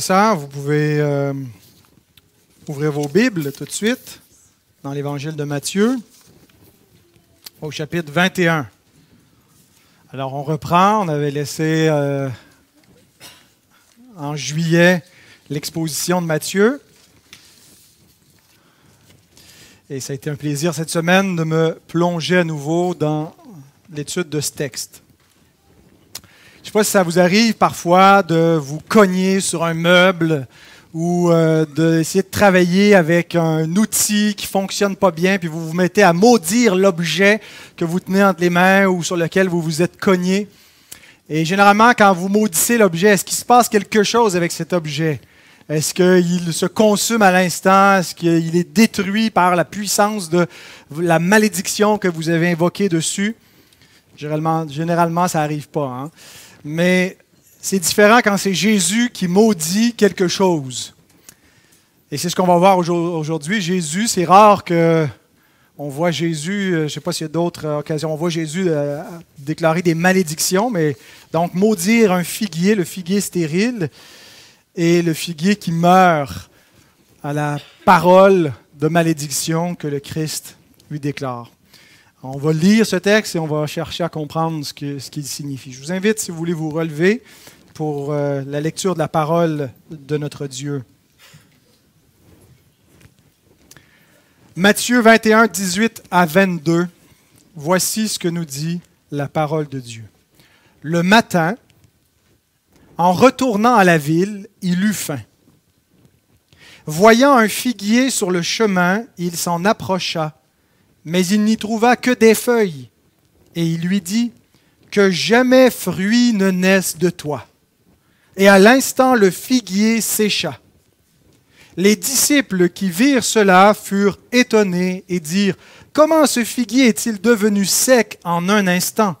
ça, vous pouvez euh, ouvrir vos Bibles tout de suite dans l'Évangile de Matthieu au chapitre 21. Alors on reprend, on avait laissé euh, en juillet l'exposition de Matthieu. Et ça a été un plaisir cette semaine de me plonger à nouveau dans l'étude de ce texte. Je ne sais pas si ça vous arrive parfois de vous cogner sur un meuble ou euh, d'essayer de travailler avec un outil qui fonctionne pas bien, puis vous vous mettez à maudire l'objet que vous tenez entre les mains ou sur lequel vous vous êtes cogné. Et généralement, quand vous maudissez l'objet, est-ce qu'il se passe quelque chose avec cet objet? Est-ce qu'il se consume à l'instant? Est-ce qu'il est détruit par la puissance de la malédiction que vous avez invoquée dessus? Généralement, ça n'arrive pas. Hein. Mais c'est différent quand c'est Jésus qui maudit quelque chose. Et c'est ce qu'on va voir aujourd'hui. Jésus, c'est rare que on voit Jésus, euh, je ne sais pas s'il y a d'autres occasions, on voit Jésus euh, déclarer des malédictions, mais donc maudire un figuier, le figuier stérile, et le figuier qui meurt à la parole de malédiction que le Christ lui déclare. On va lire ce texte et on va chercher à comprendre ce qu'il signifie. Je vous invite, si vous voulez, vous relever pour euh, la lecture de la parole de notre Dieu. Matthieu 21, 18 à 22, voici ce que nous dit la parole de Dieu. Le matin, en retournant à la ville, il eut faim. Voyant un figuier sur le chemin, il s'en approcha mais il n'y trouva que des feuilles. Et il lui dit, Que jamais fruit ne naisse de toi. Et à l'instant, le figuier sécha. Les disciples qui virent cela furent étonnés et dirent, Comment ce figuier est-il devenu sec en un instant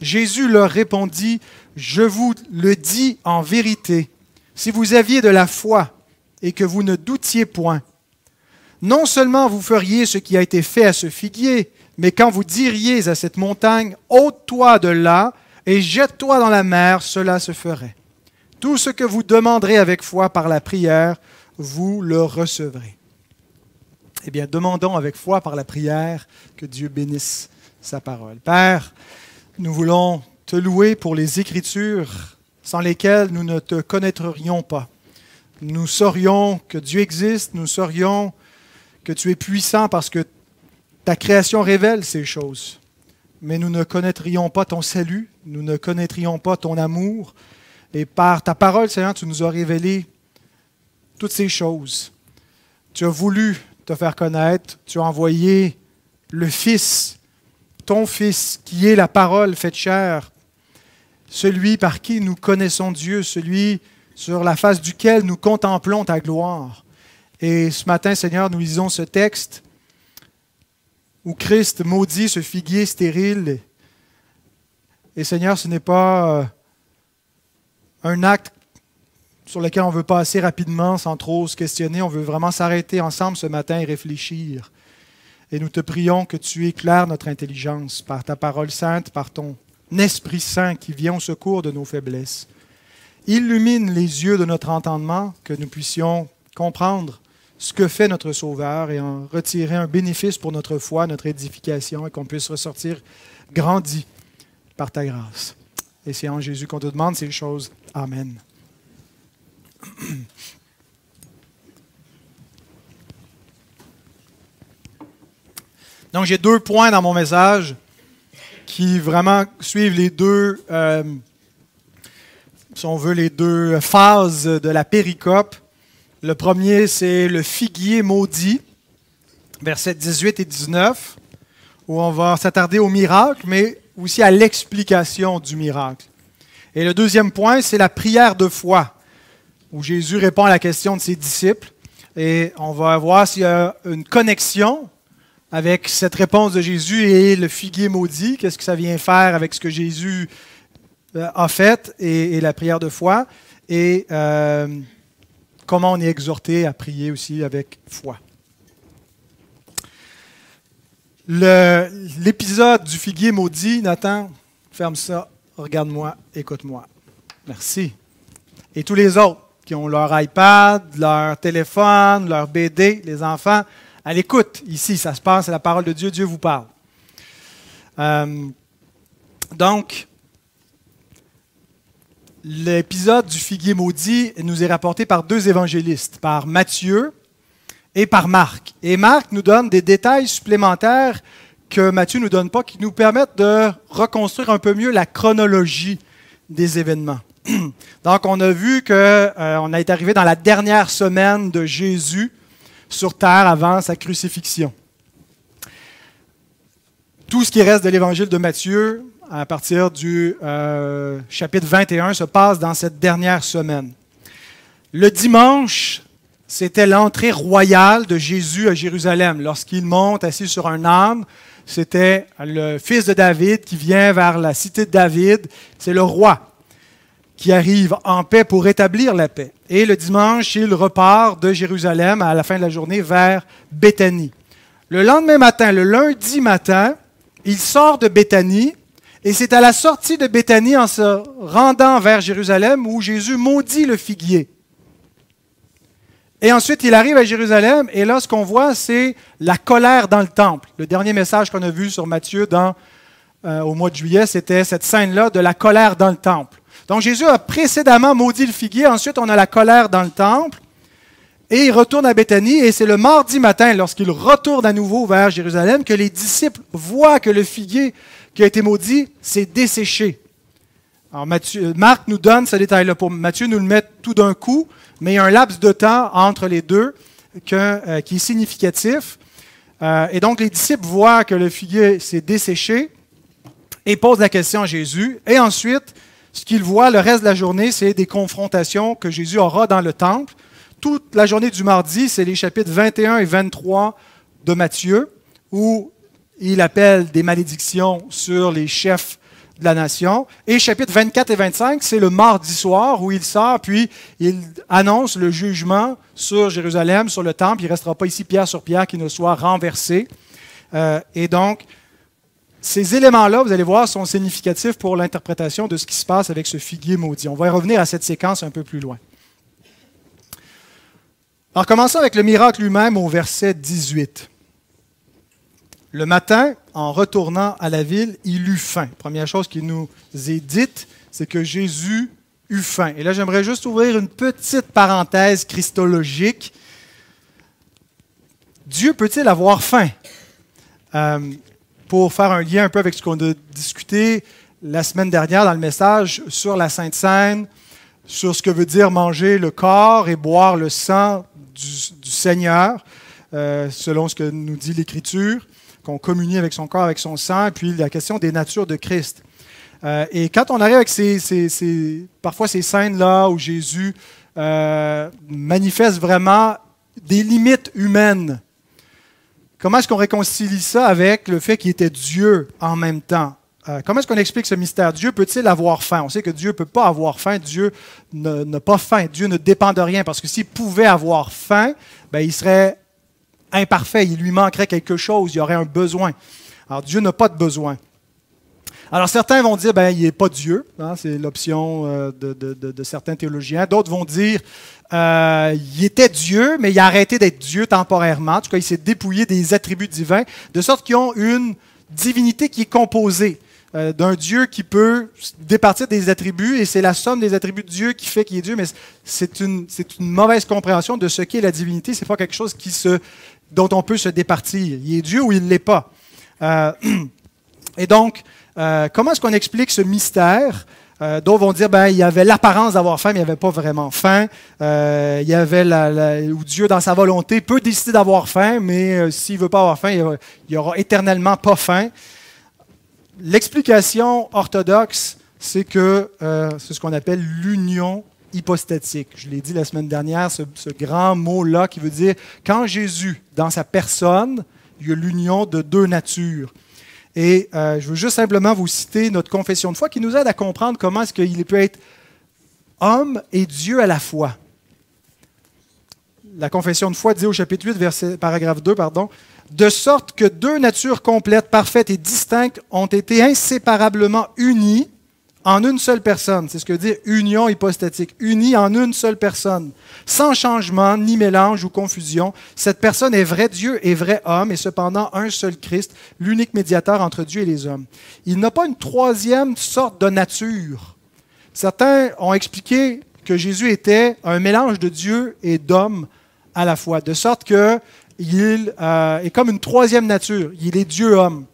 Jésus leur répondit, Je vous le dis en vérité, si vous aviez de la foi et que vous ne doutiez point, non seulement vous feriez ce qui a été fait à ce figuier, mais quand vous diriez à cette montagne, ôte-toi de là et jette-toi dans la mer, cela se ferait. Tout ce que vous demanderez avec foi par la prière, vous le recevrez. Eh bien, demandons avec foi par la prière que Dieu bénisse sa parole. Père, nous voulons te louer pour les Écritures sans lesquelles nous ne te connaîtrions pas. Nous saurions que Dieu existe, nous saurions que tu es puissant parce que ta création révèle ces choses. Mais nous ne connaîtrions pas ton salut, nous ne connaîtrions pas ton amour. Et par ta parole, Seigneur, tu nous as révélé toutes ces choses. Tu as voulu te faire connaître, tu as envoyé le Fils, ton Fils, qui est la parole faite chair, celui par qui nous connaissons Dieu, celui sur la face duquel nous contemplons ta gloire. Et ce matin, Seigneur, nous lisons ce texte où Christ maudit ce figuier stérile. Et Seigneur, ce n'est pas euh, un acte sur lequel on veut pas assez rapidement sans trop se questionner. On veut vraiment s'arrêter ensemble ce matin et réfléchir. Et nous te prions que tu éclaires notre intelligence par ta parole sainte, par ton Esprit Saint qui vient au secours de nos faiblesses. Illumine les yeux de notre entendement, que nous puissions comprendre ce que fait notre Sauveur et en retirer un bénéfice pour notre foi, notre édification, et qu'on puisse ressortir grandi par ta grâce. Et c'est en Jésus qu'on te demande ces choses. Amen. Donc j'ai deux points dans mon message qui vraiment suivent les deux, euh, si on veut, les deux phases de la péricope. Le premier, c'est le figuier maudit, versets 18 et 19, où on va s'attarder au miracle, mais aussi à l'explication du miracle. Et le deuxième point, c'est la prière de foi, où Jésus répond à la question de ses disciples. Et on va voir s'il y a une connexion avec cette réponse de Jésus et le figuier maudit. Qu'est-ce que ça vient faire avec ce que Jésus euh, a fait et, la prière de foi? Et euh, comment on est exhorté à prier aussi avec foi. L'épisode du figuier maudit, Nathan, ferme ça, regarde-moi, écoute-moi. Merci. Et tous les autres qui ont leur iPad, leur téléphone, leur BD, les enfants, à l'écoute, ici, ça se passe, c'est la parole de Dieu, Dieu vous parle. Euh, donc, L'épisode du figuier maudit nous est rapporté par deux évangélistes, par Matthieu et par Marc. Et Marc nous donne des détails supplémentaires que Matthieu ne nous donne pas, qui nous permettent de reconstruire un peu mieux la chronologie des événements. Donc, on a vu qu'on euh, a est arrivé dans la dernière semaine de Jésus sur terre avant sa crucifixion. Tout ce qui reste de l'évangile de Matthieu à partir du euh, chapitre 21 se passe dans cette dernière semaine. Le dimanche, c'était l'entrée royale de Jésus à Jérusalem. Lorsqu'il monte assis sur un âne, c'était le fils de David qui vient vers la cité de David. C'est le roi qui arrive en paix pour rétablir la paix. Et le dimanche, il repart de Jérusalem à la fin de la journée vers Béthanie. Le lendemain matin, le lundi matin, il sort de Béthanie et c'est à la sortie de Béthanie, en se rendant vers Jérusalem, où Jésus maudit le figuier. Et ensuite, il arrive à Jérusalem, et là, ce qu'on voit, c'est la colère dans le temple. Le dernier message qu'on a vu sur Matthieu dans, euh, au mois de juillet, c'était cette scène-là de la colère dans le temple. Donc Jésus a précédemment maudit le figuier, ensuite on a la colère dans le temple, et il retourne à Béthanie, et c'est le mardi matin, lorsqu'il retourne à nouveau vers Jérusalem, que les disciples voient que le figuier qui a été maudit s'est desséché. Alors euh, Marc nous donne ce détail-là. Pour Matthieu nous le met tout d'un coup, mais il y a un laps de temps entre les deux euh, qui est significatif. Euh, et donc les disciples voient que le figuier s'est desséché et posent la question à Jésus. Et ensuite, ce qu'ils voient le reste de la journée, c'est des confrontations que Jésus aura dans le temple. Toute la journée du mardi, c'est les chapitres 21 et 23 de Matthieu, où il appelle des malédictions sur les chefs de la nation. Et chapitres 24 et 25, c'est le mardi soir où il sort, puis il annonce le jugement sur Jérusalem, sur le temple. Il ne restera pas ici pierre sur pierre qui ne soit renversé. Euh, et donc, ces éléments-là, vous allez voir, sont significatifs pour l'interprétation de ce qui se passe avec ce figuier maudit. On va y revenir à cette séquence un peu plus loin. Alors, commençons avec le miracle lui-même au verset 18. Le matin, en retournant à la ville, il eut faim. Première chose qui nous est dite, c'est que Jésus eut faim. Et là, j'aimerais juste ouvrir une petite parenthèse christologique. Dieu peut-il avoir faim? Euh, pour faire un lien un peu avec ce qu'on a discuté la semaine dernière dans le message sur la Sainte Seine, sur ce que veut dire manger le corps et boire le sang du, Seigneur, euh, selon ce que nous dit l'Écriture qu'on communie avec son corps, avec son sang, puis la question des natures de Christ. Euh, et quand on arrive avec ces, parfois ces scènes-là où Jésus euh, manifeste vraiment des limites humaines, comment est-ce qu'on réconcilie ça avec le fait qu'il était Dieu en même temps? Euh, comment est-ce qu'on explique ce mystère? Dieu peut-il avoir faim? On sait que Dieu ne peut pas avoir faim. Dieu n'a pas faim. Dieu ne dépend de rien. Parce que s'il pouvait avoir faim, ben, il serait imparfait, il lui manquerait quelque chose, il y aurait un besoin. Alors Dieu n'a pas de besoin. Alors certains vont dire, ben, il n'est pas Dieu, hein, c'est l'option euh, de, certains théologiens. D'autres vont dire, euh, il était Dieu, mais il a arrêté d'être Dieu temporairement. En tout cas, il s'est dépouillé des attributs divins, de sorte qu'ils ont une divinité qui est composée. Euh, d'un Dieu qui peut départir des attributs, et c'est la somme des attributs de Dieu qui fait qu'il est Dieu, mais c'est une, mauvaise compréhension de ce qu'est la divinité. C'est pas quelque chose qui se, dont on peut se départir. Il est Dieu ou il ne l'est pas. Euh, et donc, euh, comment est-ce qu'on explique ce mystère d'autres vont dire ben il avait l'apparence d'avoir faim, mais il avait pas vraiment faim. il y avait la, où Dieu, dans sa volonté, peut décider d'avoir faim, mais s'il ne veut pas avoir faim, il, n'y aura éternellement pas faim. L'explication orthodoxe, c'est que euh, c'est ce qu'on appelle l'union hypostatique. Je l'ai dit la semaine dernière, ce, grand mot-là qui veut dire quand Jésus, dans sa personne, il y a l'union de deux natures. Et euh, je veux juste simplement vous citer notre confession de foi qui nous aide à comprendre comment est-ce qu'il peut être homme et Dieu à la fois. La confession de foi dit au chapitre 8, verset, paragraphe 2, pardon, de sorte que deux natures complètes, parfaites et distinctes ont été inséparablement unies en une seule personne. C'est ce que dit union hypostatique, unie en une seule personne, sans changement, ni mélange ou confusion. Cette personne est vrai Dieu et vrai homme, et cependant un seul Christ, l'unique médiateur entre Dieu et les hommes. Il n'a pas une troisième sorte de nature. Certains ont expliqué que Jésus était un mélange de Dieu et d'homme à la fois, de sorte que il euh, est comme une troisième nature. Il est Dieu-homme.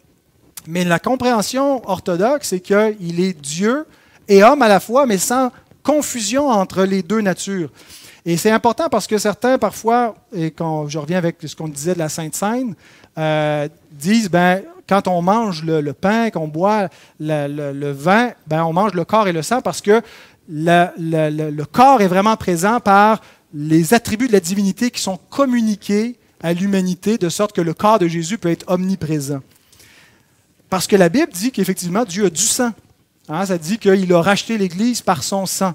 Mais la compréhension orthodoxe, c'est qu'il est Dieu et homme à la fois, mais sans confusion entre les deux natures. Et c'est important parce que certains, parfois, et quand je reviens avec ce qu'on disait de la Sainte Seine, euh, disent, ben, quand on mange le, pain, qu'on boit le, vin, ben, on mange le corps et le sang parce que le corps est vraiment présent par les attributs de la divinité qui sont communiqués à l'humanité, de sorte que le corps de Jésus peut être omniprésent. Parce que la Bible dit qu'effectivement, Dieu a du sang. Hein, ça dit qu'il a racheté l'Église par son sang.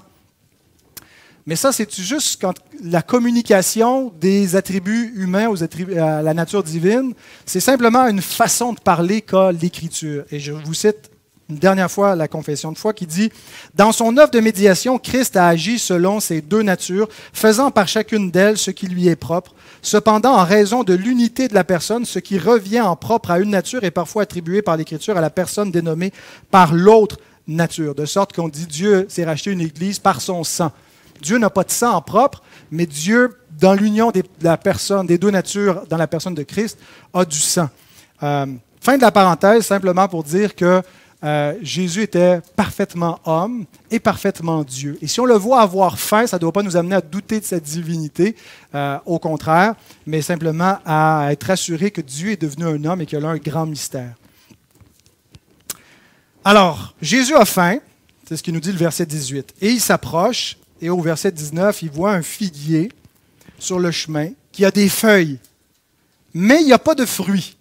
Mais ça, c'est juste quand la communication des attributs humains aux attributs, à la nature divine, c'est simplement une façon de parler qu'a l'Écriture. Et je vous cite une dernière fois la confession de foi qui dit Dans son œuvre de médiation, Christ a agi selon ses deux natures, faisant par chacune d'elles ce qui lui est propre. Cependant, en raison de l'unité de la personne, ce qui revient en propre à une nature est parfois attribué par l'Écriture à la personne dénommée par l'autre nature. De sorte qu'on dit Dieu s'est racheté une église par son sang. Dieu n'a pas de sang en propre, mais Dieu, dans l'union des, la personne, des deux natures, dans la personne de Christ, a du sang. Euh, fin de la parenthèse, simplement pour dire que euh, Jésus était parfaitement homme et parfaitement Dieu. Et si on le voit avoir faim, ça ne doit pas nous amener à douter de sa divinité, euh, au contraire, mais simplement à être assuré que Dieu est devenu un homme et qu'il a un grand mystère. Alors, Jésus a faim, c'est ce qu'il nous dit le verset 18. Et il s'approche, et au verset 19, il voit un figuier sur le chemin qui a des feuilles, mais il n'y a pas de fruits.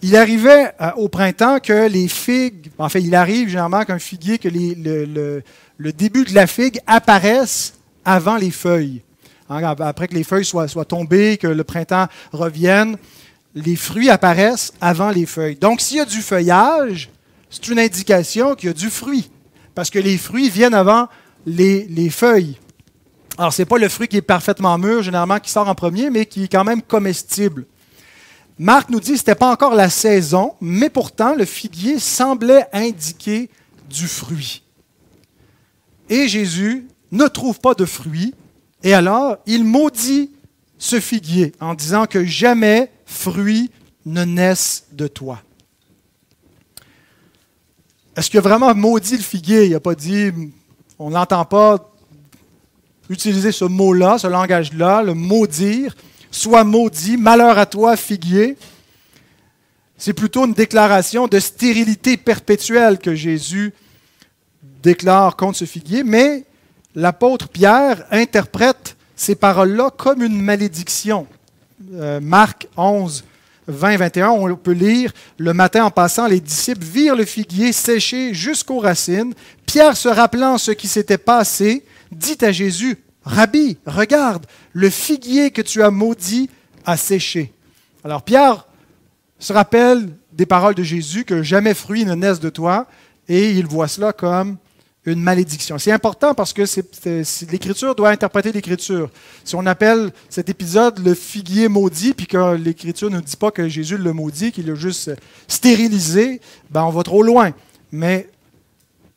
Il arrivait euh, au printemps que les figues, en fait, il arrive généralement qu'un figuier, que le, début de la figue apparaisse avant les feuilles. Hein, après que les feuilles soient, tombées, que le printemps revienne, les fruits apparaissent avant les feuilles. Donc, s'il y a du feuillage, c'est une indication qu'il y a du fruit, parce que les fruits viennent avant les, les feuilles. Alors, ce n'est pas le fruit qui est parfaitement mûr, généralement, qui sort en premier, mais qui est quand même comestible. Marc nous dit que ce n'était pas encore la saison, mais pourtant le figuier semblait indiquer du fruit. Et Jésus ne trouve pas de fruit, et alors il maudit ce figuier en disant que jamais fruit ne naisse de toi. Est-ce qu'il a vraiment maudit le figuier? Il n'a pas dit, on n'entend pas utiliser ce mot-là, ce langage-là, le maudire. Sois maudit, malheur à toi, figuier. C'est plutôt une déclaration de stérilité perpétuelle que Jésus déclare contre ce figuier, mais l'apôtre Pierre interprète ces paroles-là comme une malédiction. Euh, Marc 11, 20, 21, on peut lire Le matin en passant, les disciples virent le figuier séché jusqu'aux racines. Pierre, se rappelant ce qui s'était passé, dit à Jésus Rabbi, regarde, le figuier que tu as maudit a séché. Alors Pierre se rappelle des paroles de Jésus que jamais fruit ne naisse de toi, et il voit cela comme une malédiction. C'est important parce que l'Écriture doit interpréter l'Écriture. Si on appelle cet épisode le figuier maudit, puis que l'Écriture ne dit pas que Jésus le maudit, qu'il l'a juste stérilisé, ben on va trop loin. Mais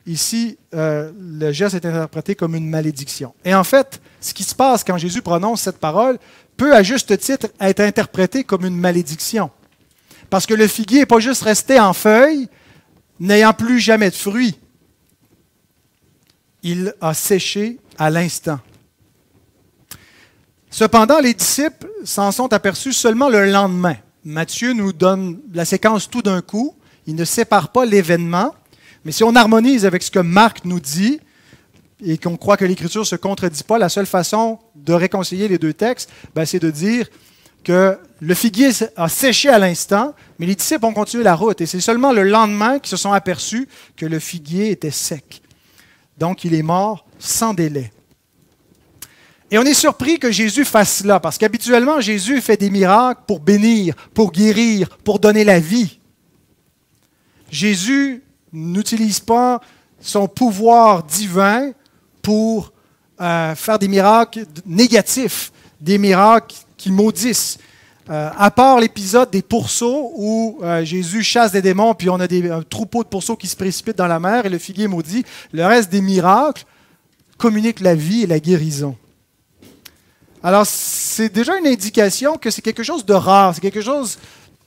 Ici, euh, le geste est interprété comme une malédiction. Et en fait, ce qui se passe quand Jésus prononce cette parole peut, à juste titre, être interprété comme une malédiction. Parce que le figuier n'est pas juste resté en feuille, n'ayant plus jamais de fruits. Il a séché à l'instant. Cependant, les disciples s'en sont aperçus seulement le lendemain. Matthieu nous donne la séquence tout d'un coup. Il ne sépare pas l'événement mais si on harmonise avec ce que Marc nous dit et qu'on croit que l'Écriture ne se contredit pas, la seule façon de réconcilier les deux textes, ben, c'est de dire que le figuier a séché à l'instant, mais les disciples ont continué la route. Et c'est seulement le lendemain qu'ils se sont aperçus que le figuier était sec. Donc il est mort sans délai. Et on est surpris que Jésus fasse cela, parce qu'habituellement, Jésus fait des miracles pour bénir, pour guérir, pour donner la vie. Jésus n'utilise pas son pouvoir divin pour euh, faire des miracles négatifs, des miracles qui maudissent. Euh, à part l'épisode des pourceaux où euh, Jésus chasse des démons, puis on a des, un troupeau de pourceaux qui se précipitent dans la mer et le figuier maudit, le reste des miracles communiquent la vie et la guérison. Alors, c'est déjà une indication que c'est quelque chose de rare, c'est quelque chose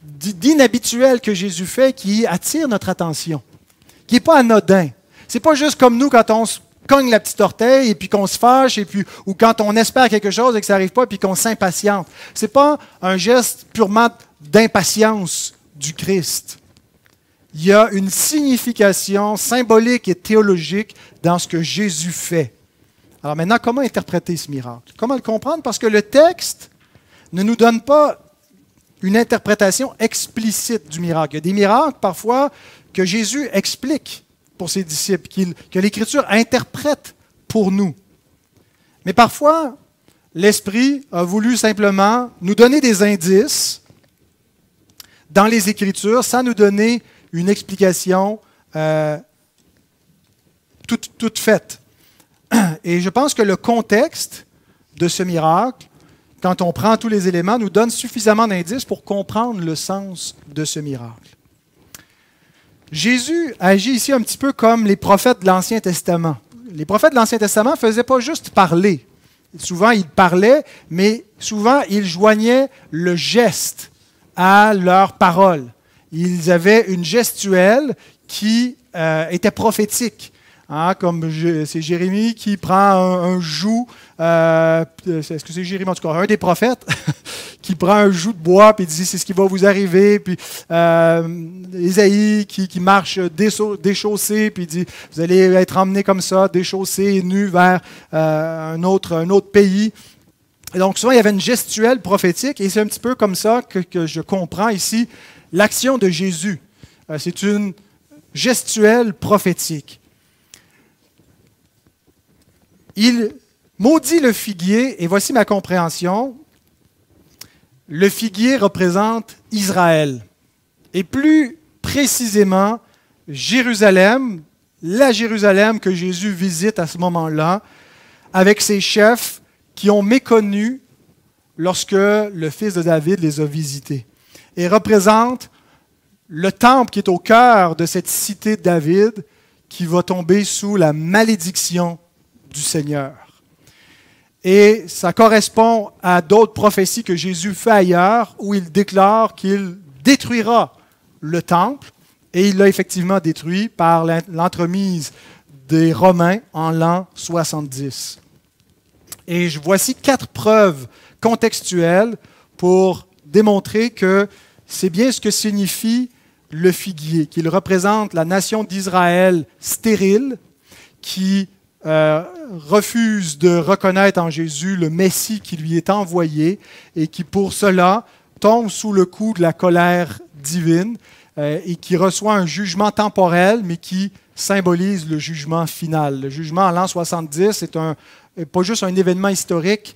d'inhabituel que Jésus fait qui attire notre attention qui n'est pas anodin. C'est pas juste comme nous quand on se cogne la petite orteil et puis qu'on se fâche et puis ou quand on espère quelque chose et que ça n'arrive pas et puis qu'on s'impatiente. C'est pas un geste purement d'impatience du Christ. Il y a une signification symbolique et théologique dans ce que Jésus fait. Alors maintenant, comment interpréter ce miracle Comment le comprendre Parce que le texte ne nous donne pas une interprétation explicite du miracle. Il y a des miracles parfois que Jésus explique pour ses disciples, que l'Écriture interprète pour nous. Mais parfois, l'Esprit a voulu simplement nous donner des indices dans les Écritures sans nous donner une explication euh, toute faite. Et je pense que le contexte de ce miracle, quand on prend tous les éléments, nous donne suffisamment d'indices pour comprendre le sens de ce miracle. Jésus agit ici un petit peu comme les prophètes de l'Ancien Testament. Les prophètes de l'Ancien Testament ne faisaient pas juste parler. Souvent, ils parlaient, mais souvent, ils joignaient le geste à leur parole. Ils avaient une gestuelle qui euh, était prophétique. Hein, comme c'est Jérémie qui prend un, joug, euh, euh, est-ce que c'est Jérémie en tout cas, un des prophètes, qui prend un joug de bois puis dit c'est ce qui va vous arriver, puis Isaïe euh, qui, qui marche déchaussé puis dit vous allez être emmené comme ça, déchaussé et nu vers euh, un, autre, un autre pays. donc souvent il y avait une gestuelle prophétique et c'est un petit peu comme ça que, je comprends ici l'action de Jésus. Euh, c'est une gestuelle prophétique. Il maudit le figuier, et voici ma compréhension, le figuier représente Israël et plus précisément Jérusalem, la Jérusalem que Jésus visite à ce moment-là, avec ses chefs qui ont méconnu lorsque le fils de David les a visités, et représente le temple qui est au cœur de cette cité de David qui va tomber sous la malédiction du Seigneur. Et ça correspond à d'autres prophéties que Jésus fait ailleurs, où il déclare qu'il détruira le temple, et il l'a effectivement détruit par l'entremise des Romains en l'an 70. Et voici quatre preuves contextuelles pour démontrer que c'est bien ce que signifie le figuier, qu'il représente la nation d'Israël stérile qui euh, refuse de reconnaître en Jésus le Messie qui lui est envoyé et qui pour cela tombe sous le coup de la colère divine euh, et qui reçoit un jugement temporel mais qui symbolise le jugement final. Le jugement en l'an 70 c'est un, pas juste un événement historique,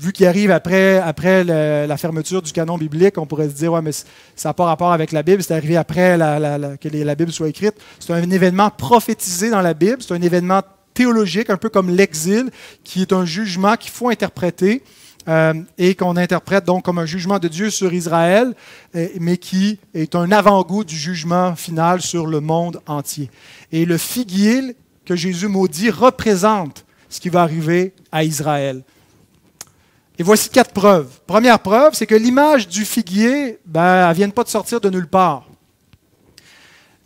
vu qu'il arrive après, après la fermeture du canon biblique, on pourrait se dire, ouais, mais ça n'a pas rapport avec la Bible, c'est arrivé après la, que la Bible soit écrite. C'est un événement prophétisé dans la Bible, c'est un événement théologique, un peu comme l'exil, qui est un jugement qu'il faut interpréter euh, et qu'on interprète donc comme un jugement de Dieu sur Israël, mais qui est un avant-goût du jugement final sur le monde entier. Et le figuier que Jésus maudit représente ce qui va arriver à Israël. Et voici quatre preuves. Première preuve, c'est que l'image du figuier, ben, elle ne vient pas de sortir de nulle part.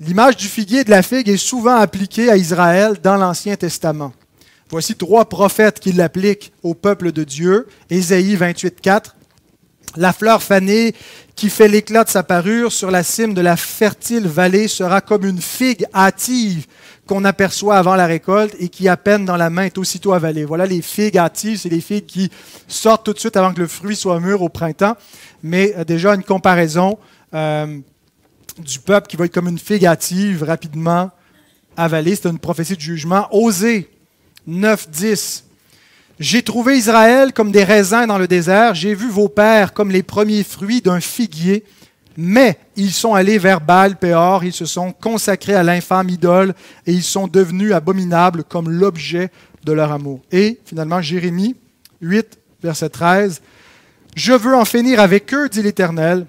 L'image du figuier et de la figue est souvent appliquée à Israël dans l'Ancien Testament. Voici trois prophètes qui l'appliquent au peuple de Dieu. Ésaïe 28.4, la fleur fanée qui fait l'éclat de sa parure sur la cime de la fertile vallée sera comme une figue hâtive qu'on aperçoit avant la récolte et qui, à peine dans la main, est aussitôt avalée. Voilà les figues hâtives, c'est les figues qui sortent tout de suite avant que le fruit soit mûr au printemps. Mais euh, déjà, une comparaison euh, du peuple qui va être comme une figative, rapidement avalée. C'est une prophétie de jugement. Osée 9, 10. J'ai trouvé Israël comme des raisins dans le désert, j'ai vu vos pères comme les premiers fruits d'un figuier, mais ils sont allés vers Baal Péor, ils se sont consacrés à l'infâme idole et ils sont devenus abominables comme l'objet de leur amour. Et finalement, Jérémie 8, verset 13, Je veux en finir avec eux, dit l'Éternel,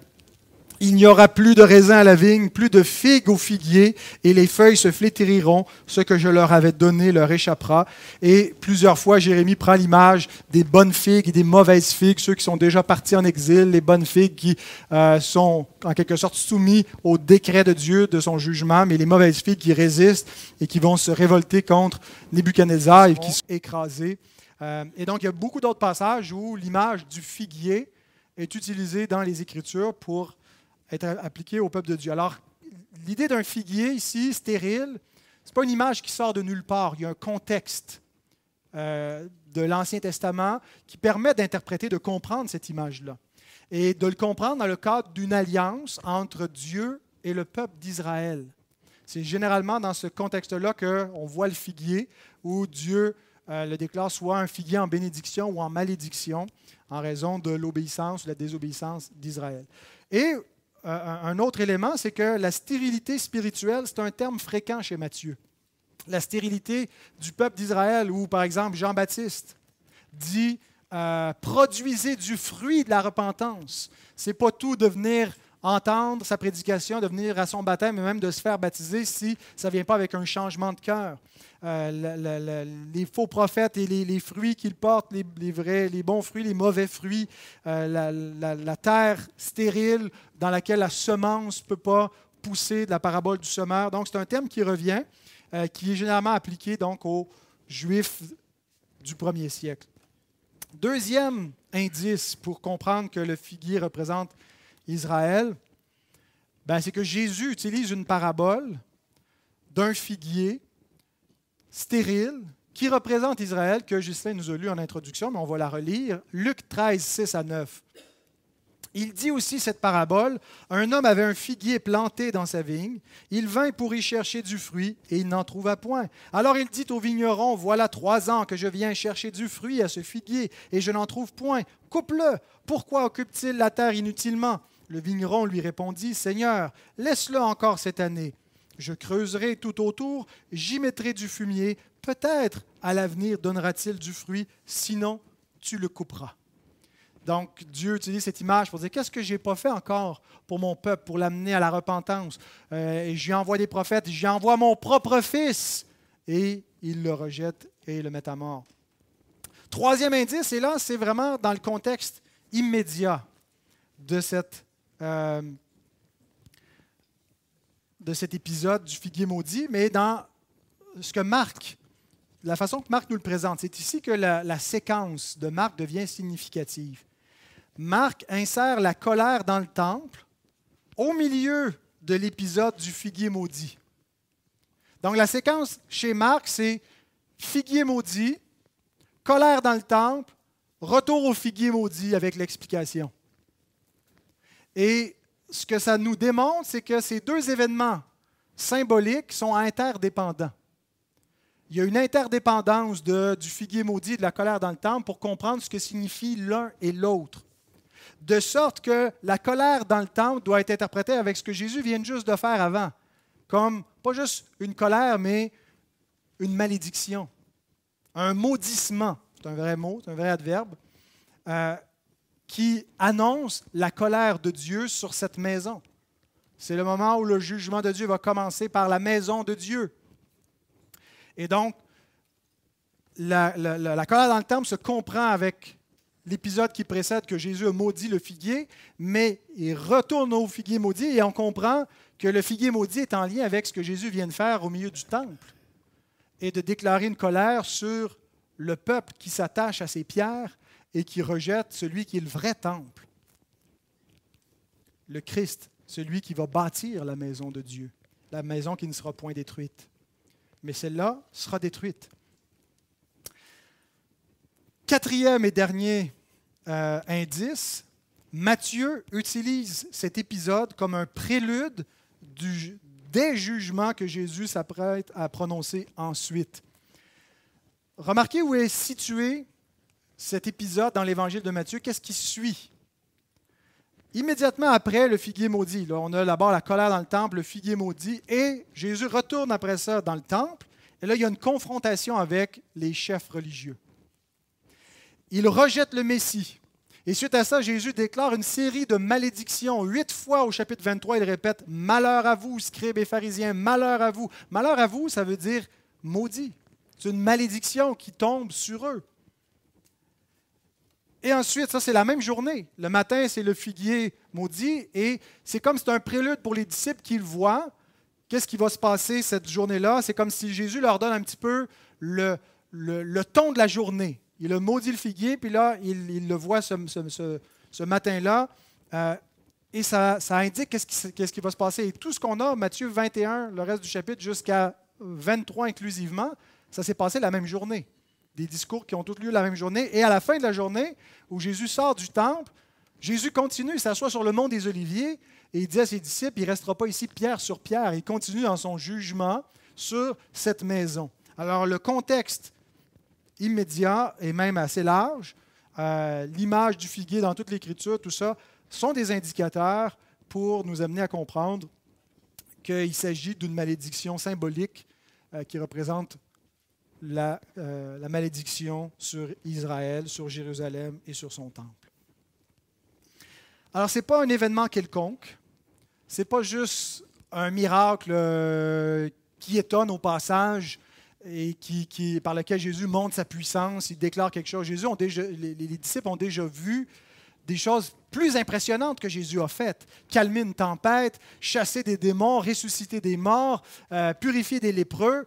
il n'y aura plus de raisin à la vigne, plus de figues au figuier, et les feuilles se flétriront. Ce que je leur avais donné leur échappera. Et plusieurs fois, Jérémie prend l'image des bonnes figues et des mauvaises figues, ceux qui sont déjà partis en exil, les bonnes figues qui euh, sont en quelque sorte soumises au décret de Dieu, de son jugement, mais les mauvaises figues qui résistent et qui vont se révolter contre Nebuchadnezzar et qui sont écrasées. Euh, et donc, il y a beaucoup d'autres passages où l'image du figuier est utilisée dans les Écritures pour être appliquée au peuple de Dieu. Alors, l'idée d'un figuier ici, stérile, ce n'est pas une image qui sort de nulle part. Il y a un contexte euh, de l'Ancien Testament qui permet d'interpréter, de comprendre cette image-là. Et de le comprendre dans le cadre d'une alliance entre Dieu et le peuple d'Israël. C'est généralement dans ce contexte-là qu'on voit le figuier, où Dieu euh, le déclare soit un figuier en bénédiction ou en malédiction, en raison de l'obéissance ou la désobéissance d'Israël. Et un autre élément, c'est que la stérilité spirituelle, c'est un terme fréquent chez Matthieu. La stérilité du peuple d'Israël, ou par exemple Jean-Baptiste dit euh, produisez du fruit de la repentance. C'est pas tout devenir entendre sa prédication, de venir à son baptême mais même de se faire baptiser si ça ne vient pas avec un changement de cœur. Euh, les faux prophètes et les, fruits qu'ils portent, les, vrais, les bons fruits, les mauvais fruits, euh, la, terre stérile dans laquelle la semence ne peut pas pousser de la parabole du semeur. Donc, c'est un thème qui revient, euh, qui est généralement appliqué donc aux Juifs du premier siècle. Deuxième indice pour comprendre que le figuier représente Israël, ben c'est que Jésus utilise une parabole d'un figuier stérile qui représente Israël, que Justin nous a lu en introduction, mais on va la relire. Luc 13, 6 à 9. Il dit aussi cette parabole, un homme avait un figuier planté dans sa vigne, il vint pour y chercher du fruit, et il n'en trouva point. Alors il dit au vigneron, voilà trois ans que je viens chercher du fruit à ce figuier, et je n'en trouve point, coupe-le, pourquoi occupe-t-il la terre inutilement le vigneron lui répondit, Seigneur, laisse-le encore cette année. Je creuserai tout autour, j'y mettrai du fumier. Peut-être à l'avenir donnera-t-il du fruit, sinon tu le couperas. Donc Dieu utilise cette image pour dire, qu'est-ce que je n'ai pas fait encore pour mon peuple, pour l'amener à la repentance et euh, J'y envoie des prophètes, j'y envoie mon propre fils. Et il le rejette et le met à mort. Troisième indice, et là, c'est vraiment dans le contexte immédiat de cette euh, de cet épisode du figuier maudit, mais dans ce que Marc, la façon que Marc nous le présente. C'est ici que la, la séquence de Marc devient significative. Marc insère la colère dans le temple au milieu de l'épisode du figuier maudit. Donc la séquence chez Marc, c'est figuier maudit, colère dans le temple, retour au figuier maudit avec l'explication. Et ce que ça nous démontre, c'est que ces deux événements symboliques sont interdépendants. Il y a une interdépendance du figuier maudit et de la colère dans le temple pour comprendre ce que signifie l'un et l'autre. De sorte que la colère dans le temple doit être interprétée avec ce que Jésus vient juste de faire avant, comme pas juste une colère, mais une malédiction, un maudissement. C'est un vrai mot, c'est un vrai adverbe. Euh, qui annonce la colère de Dieu sur cette maison. C'est le moment où le jugement de Dieu va commencer par la maison de Dieu. Et donc, la, colère dans le temple se comprend avec l'épisode qui précède que Jésus a maudit le figuier, mais il retourne au figuier maudit et on comprend que le figuier maudit est en lien avec ce que Jésus vient de faire au milieu du temple et de déclarer une colère sur le peuple qui s'attache à ses pierres et qui rejette celui qui est le vrai temple, le Christ, celui qui va bâtir la maison de Dieu, la maison qui ne sera point détruite. Mais celle-là sera détruite. Quatrième et dernier euh, indice, Matthieu utilise cet épisode comme un prélude du, des jugements que Jésus s'apprête à prononcer ensuite. Remarquez où est situé cet épisode dans l'évangile de Matthieu, qu'est-ce qui suit? Immédiatement après le figuier maudit, on a d'abord la colère dans le temple, le figuier maudit, et Jésus retourne après ça dans le temple, et là il y a une confrontation avec les chefs religieux. Il rejette le Messie. Et suite à ça, Jésus déclare une série de malédictions. Huit fois au chapitre 23, il répète Malheur à vous, scribes et pharisiens, malheur à vous. Malheur à vous, ça veut dire maudit. C'est une malédiction qui tombe sur eux. Et ensuite, ça c'est la même journée. Le matin, c'est le figuier maudit. Et c'est comme c'est un prélude pour les disciples qui le voient. Qu'est-ce qui va se passer cette journée-là? C'est comme si Jésus leur donne un petit peu le, le, ton de la journée. Il a maudit le figuier, puis là, il, le voit ce, matin-là. Euh, et ça, ça indique qu'est-ce ce qui, va se passer. Et tout ce qu'on a, Matthieu 21, le reste du chapitre jusqu'à 23 inclusivement, ça s'est passé la même journée des discours qui ont tous lieu la même journée. Et à la fin de la journée, où Jésus sort du temple, Jésus continue, il s'assoit sur le mont des Oliviers et il dit à ses disciples, il ne restera pas ici pierre sur pierre, il continue dans son jugement sur cette maison. Alors le contexte immédiat et même assez large, euh, l'image du figuier dans toute l'Écriture, tout ça, sont des indicateurs pour nous amener à comprendre qu'il s'agit d'une malédiction symbolique euh, qui représente euh, la, malédiction sur Israël, sur Jérusalem et sur son temple. Alors, ce n'est pas un événement quelconque. Ce n'est pas juste un miracle euh, qui étonne au passage et qui, par lequel Jésus montre sa puissance, il déclare quelque chose. Jésus ont les, disciples ont déjà vu des choses plus impressionnantes que Jésus a faites. Calmer une tempête, chasser des démons, ressusciter des morts, euh, purifier des lépreux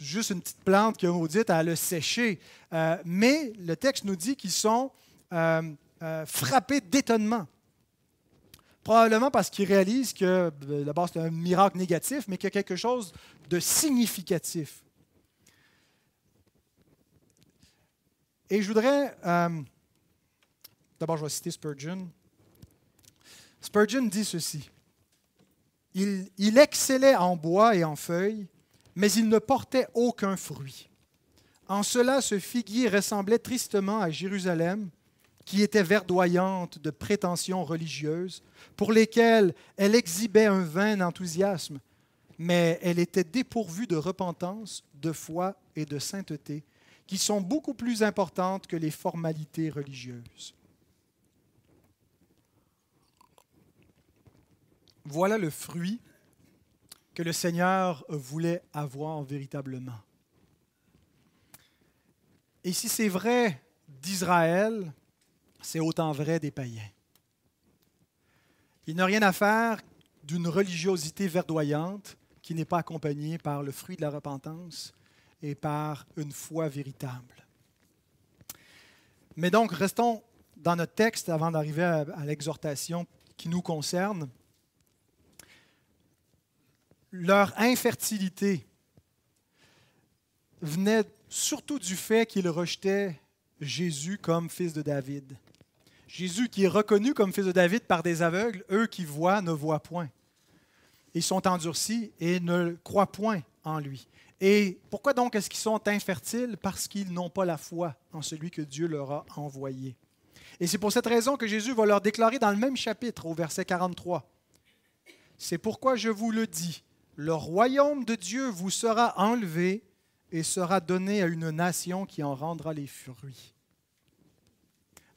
juste une petite plante qui vous dites à le sécher. Euh, mais le texte nous dit qu'ils sont euh, euh, frappés d'étonnement. Probablement parce qu'ils réalisent que d'abord c'est un miracle négatif, mais qu'il y a quelque chose de significatif. Et je voudrais, d'abord je vais citer Spurgeon. Spurgeon dit ceci. il excellait en bois et en feuilles, mais il ne portait aucun fruit. En cela, ce figuier ressemblait tristement à Jérusalem, qui était verdoyante de prétentions religieuses, pour lesquelles elle exhibait un vain enthousiasme, mais elle était dépourvue de repentance, de foi et de sainteté, qui sont beaucoup plus importantes que les formalités religieuses. Voilà le fruit que le Seigneur voulait avoir véritablement. Et si c'est vrai d'Israël, c'est autant vrai des païens. Il n'a rien à faire d'une religiosité verdoyante qui n'est pas accompagnée par le fruit de la repentance et par une foi véritable. Mais donc, restons dans notre texte avant d'arriver à, l'exhortation qui nous concerne leur infertilité venait surtout du fait qu'ils rejetaient Jésus comme fils de David. Jésus qui est reconnu comme fils de David par des aveugles, eux qui voient ne voient point. Ils sont endurcis et ne croient point en lui. Et pourquoi donc est-ce qu'ils sont infertiles Parce qu'ils n'ont pas la foi en celui que Dieu leur a envoyé. Et c'est pour cette raison que Jésus va leur déclarer dans le même chapitre, au verset 43, C'est pourquoi je vous le dis, le royaume de Dieu vous sera enlevé et sera donné à une nation qui en rendra les fruits.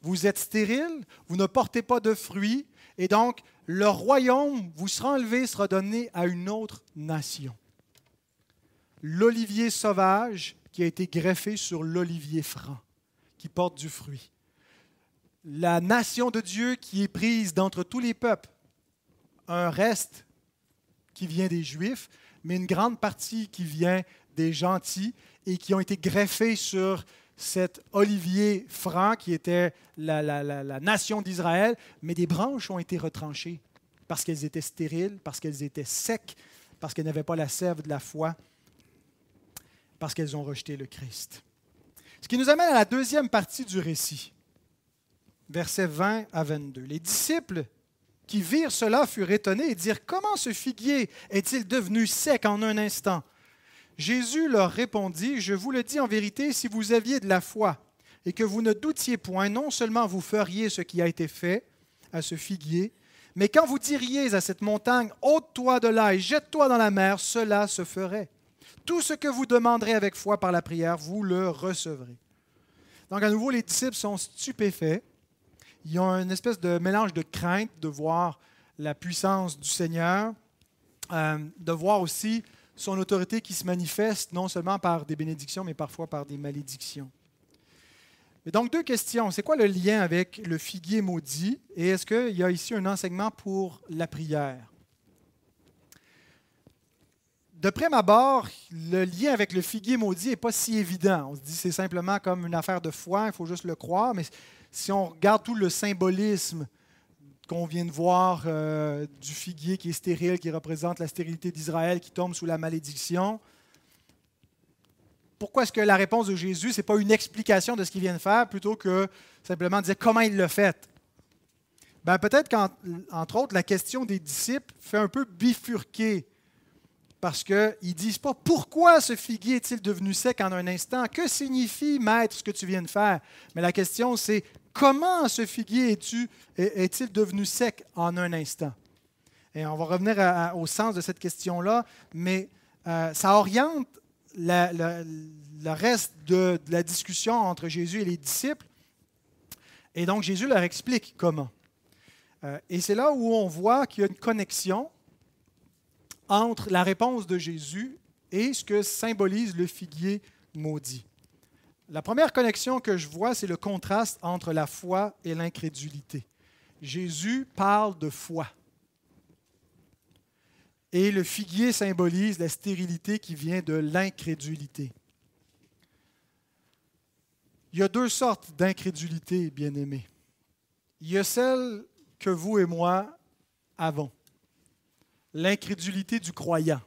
Vous êtes stérile, vous ne portez pas de fruits, et donc le royaume vous sera enlevé, sera donné à une autre nation. L'olivier sauvage qui a été greffé sur l'olivier franc, qui porte du fruit. La nation de Dieu qui est prise d'entre tous les peuples, un reste qui vient des Juifs, mais une grande partie qui vient des gentils et qui ont été greffés sur cet olivier franc qui était la, nation d'Israël, mais des branches ont été retranchées parce qu'elles étaient stériles, parce qu'elles étaient secs, parce qu'elles n'avaient pas la sève de la foi, parce qu'elles ont rejeté le Christ. Ce qui nous amène à la deuxième partie du récit, versets 20 à 22. Les disciples qui virent cela furent étonnés et dirent, Comment ce figuier est-il devenu sec en un instant Jésus leur répondit, Je vous le dis en vérité, si vous aviez de la foi et que vous ne doutiez point, non seulement vous feriez ce qui a été fait à ce figuier, mais quand vous diriez à cette montagne, ôte-toi de là et jette-toi dans la mer, cela se ferait. Tout ce que vous demanderez avec foi par la prière, vous le recevrez. Donc à nouveau, les disciples sont stupéfaits il y a une espèce de mélange de crainte de voir la puissance du Seigneur, euh, de voir aussi son autorité qui se manifeste non seulement par des bénédictions, mais parfois par des malédictions. Mais donc, deux questions. C'est quoi le lien avec le figuier maudit et est-ce qu'il y a ici un enseignement pour la prière? De prime abord, le lien avec le figuier maudit n'est pas si évident. On se dit c'est simplement comme une affaire de foi, il faut juste le croire, mais si on regarde tout le symbolisme qu'on vient de voir euh, du figuier qui est stérile, qui représente la stérilité d'Israël, qui tombe sous la malédiction, pourquoi est-ce que la réponse de Jésus, ce n'est pas une explication de ce qu'il vient de faire, plutôt que simplement dire comment il le fait? Ben, Peut-être qu'entre autres, la question des disciples fait un peu bifurquer, parce qu'ils ne disent pas pourquoi ce figuier est-il devenu sec en un instant, que signifie, maître, ce que tu viens de faire? Mais la question, c'est Comment ce figuier est-il devenu sec en un instant? Et on va revenir au sens de cette question-là, mais euh, ça oriente le reste de, la discussion entre Jésus et les disciples. Et donc Jésus leur explique comment. Euh, et c'est là où on voit qu'il y a une connexion entre la réponse de Jésus et ce que symbolise le figuier maudit. La première connexion que je vois, c'est le contraste entre la foi et l'incrédulité. Jésus parle de foi. Et le figuier symbolise la stérilité qui vient de l'incrédulité. Il y a deux sortes d'incrédulité, bien-aimés. Il y a celle que vous et moi avons, l'incrédulité du croyant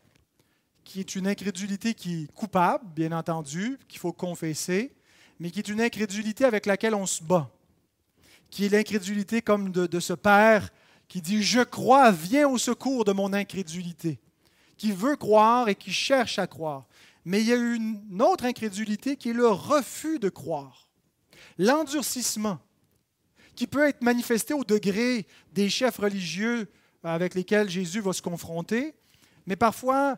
qui est une incrédulité qui est coupable, bien entendu, qu'il faut confesser, mais qui est une incrédulité avec laquelle on se bat, qui est l'incrédulité comme de, ce Père qui dit, je crois, viens au secours de mon incrédulité, qui veut croire et qui cherche à croire. Mais il y a une autre incrédulité qui est le refus de croire, l'endurcissement, qui peut être manifesté au degré des chefs religieux avec lesquels Jésus va se confronter, mais parfois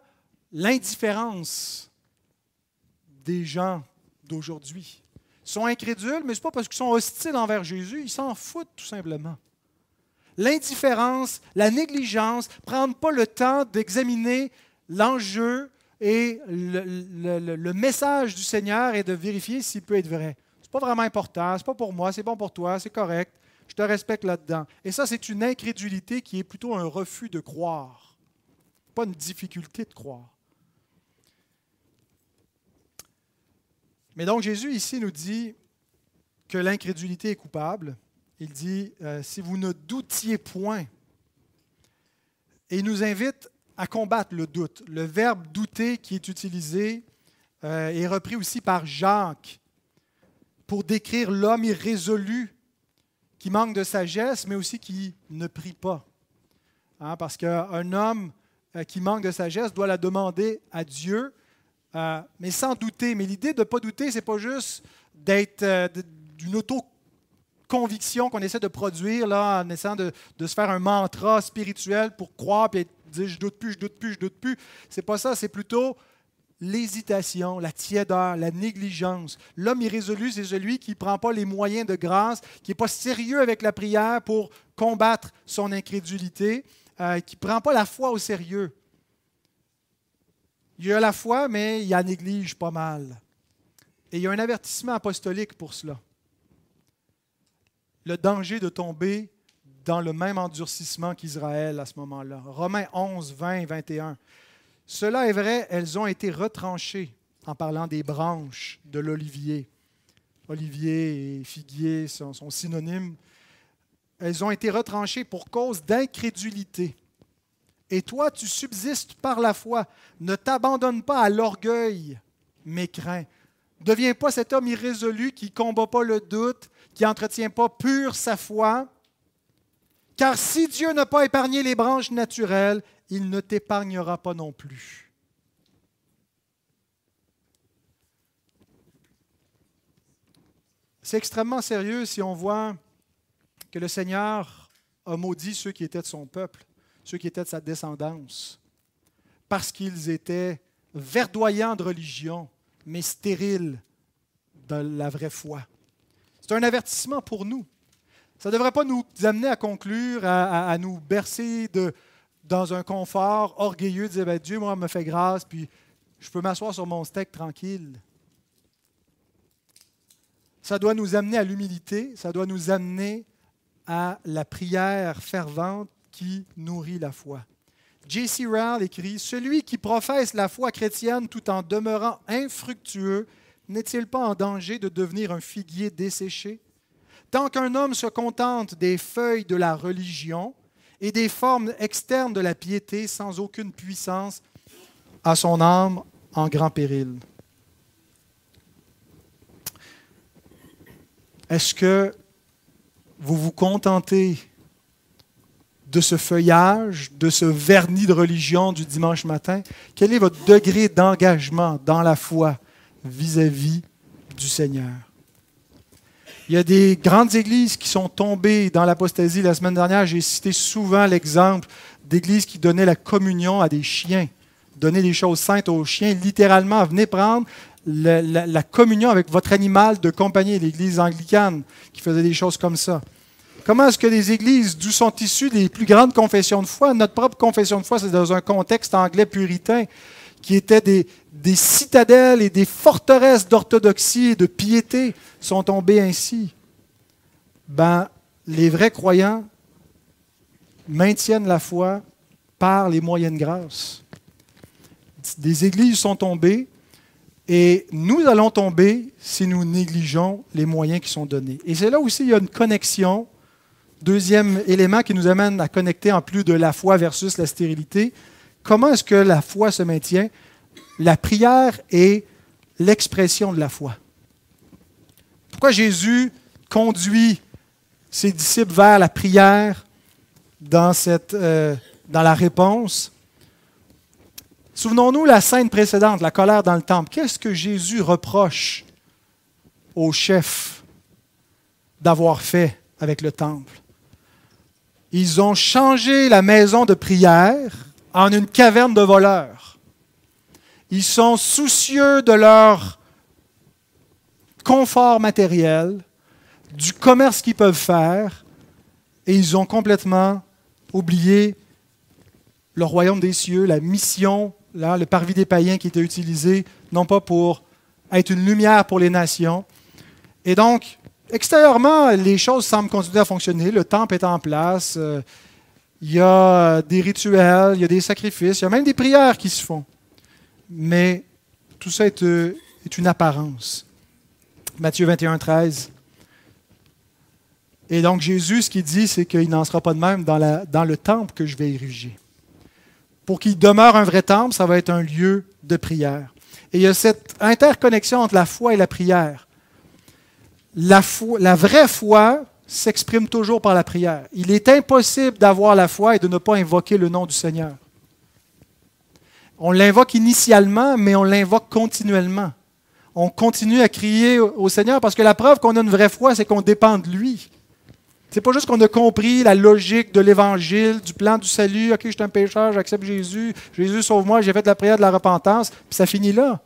l'indifférence des gens d'aujourd'hui. Ils sont incrédules, mais ce n'est pas parce qu'ils sont hostiles envers Jésus, ils s'en foutent tout simplement. L'indifférence, la négligence, prendre pas le temps d'examiner l'enjeu et le, le, message du Seigneur et de vérifier s'il peut être vrai. C'est pas vraiment important, c'est pas pour moi, c'est bon pour toi, c'est correct, je te respecte là-dedans. Et ça, c'est une incrédulité qui est plutôt un refus de croire, pas une difficulté de croire. Mais donc Jésus ici nous dit que l'incrédulité est coupable. Il dit, euh, si vous ne doutiez point, et il nous invite à combattre le doute. Le verbe douter qui est utilisé euh, est repris aussi par Jacques pour décrire l'homme irrésolu qui manque de sagesse, mais aussi qui ne prie pas. Hein, parce qu'un homme euh, qui manque de sagesse doit la demander à Dieu euh, mais sans douter. Mais l'idée de ne pas douter, c'est pas juste d'être euh, d'une auto-conviction qu'on essaie de produire là, en essayant de, se faire un mantra spirituel pour croire et dire je doute plus, je doute plus, je doute plus. C'est pas ça, c'est plutôt l'hésitation, la tiédeur, la négligence. L'homme irrésolu, c'est celui qui ne prend pas les moyens de grâce, qui n'est pas sérieux avec la prière pour combattre son incrédulité, euh, qui ne prend pas la foi au sérieux. Il y a la foi, mais il en néglige pas mal. Et il y a un avertissement apostolique pour cela. Le danger de tomber dans le même endurcissement qu'Israël à ce moment-là. Romains 11, 20, 21. Cela est vrai, elles ont été retranchées en parlant des branches de l'olivier. Olivier et figuier sont synonymes. Elles ont été retranchées pour cause d'incrédulité et toi tu subsistes par la foi. Ne t'abandonne pas à l'orgueil, mais crains. Ne deviens pas cet homme irrésolu qui ne combat pas le doute, qui n'entretient pas pur sa foi. Car si Dieu n'a pas épargné les branches naturelles, il ne t'épargnera pas non plus. C'est extrêmement sérieux si on voit que le Seigneur a maudit ceux qui étaient de son peuple ceux qui étaient de sa descendance, parce qu'ils étaient verdoyants de religion, mais stériles de la vraie foi. C'est un avertissement pour nous. Ça ne devrait pas nous amener à conclure, à, nous bercer dans un confort orgueilleux, de dire ben, Dieu, moi, me fait grâce, puis je peux m'asseoir sur mon steak tranquille. Ça doit nous amener à l'humilité, ça doit nous amener à la prière fervente qui nourrit la foi. J.C. Rowell écrit Celui qui professe la foi chrétienne tout en demeurant infructueux n'est-il pas en danger de devenir un figuier desséché Tant qu'un homme se contente des feuilles de la religion et des formes externes de la piété sans aucune puissance, à son âme en grand péril. Est-ce que vous vous contentez de ce feuillage, de ce vernis de religion du dimanche matin? Quel est votre degré d'engagement dans la foi vis-à-vis du Seigneur? Il y a des grandes églises qui sont tombées dans l'apostasie la semaine dernière. J'ai cité souvent l'exemple d'églises qui donnaient la communion à des chiens, donnaient des choses saintes aux chiens, littéralement, venez prendre la communion avec votre animal de compagnie, l'église anglicane qui faisait des choses comme ça. Comment est-ce que les églises d'où sont issues les plus grandes confessions de foi? Notre propre confession de foi, c'est dans un contexte anglais puritain qui était des, citadelles et des forteresses d'orthodoxie et de piété, sont tombées ainsi. Ben, les vrais croyants maintiennent la foi par les moyennes grâces. Des églises sont tombées et nous allons tomber si nous négligeons les moyens qui sont donnés. Et c'est là aussi il y a une connexion deuxième élément qui nous amène à connecter en plus de la foi versus la stérilité. Comment est-ce que la foi se maintient La prière est l'expression de la foi. Pourquoi Jésus conduit ses disciples vers la prière dans, cette, euh, dans la réponse Souvenons-nous la scène précédente, la colère dans le temple. Qu'est-ce que Jésus reproche au chef d'avoir fait avec le temple ils ont changé la maison de prière en une caverne de voleurs. Ils sont soucieux de leur confort matériel, du commerce qu'ils peuvent faire, et ils ont complètement oublié le royaume des cieux, la mission, le parvis des païens qui était utilisé, non pas pour être une lumière pour les nations. Et donc, extérieurement, les choses semblent continuer à fonctionner. Le temple est en place. Euh, il y a des rituels, il y a des sacrifices, il y a même des prières qui se font. Mais tout ça est, euh, une apparence. Matthieu 21, 13. Et donc Jésus, ce qu'il dit, c'est qu'il n'en sera pas de même dans, dans le temple que je vais ériger. Pour qu'il demeure un vrai temple, ça va être un lieu de prière. Et il y a cette interconnexion entre la foi et la prière la, vraie foi s'exprime toujours par la prière. Il est impossible d'avoir la foi et de ne pas invoquer le nom du Seigneur. On l'invoque initialement, mais on l'invoque continuellement. On continue à crier au Seigneur parce que la preuve qu'on a une vraie foi, c'est qu'on dépend de lui. C'est pas juste qu'on a compris la logique de l'Évangile, du plan du salut. Ok, je suis un pécheur, j'accepte Jésus. Jésus sauve-moi. J'ai fait de la prière, de la repentance, puis ça finit là.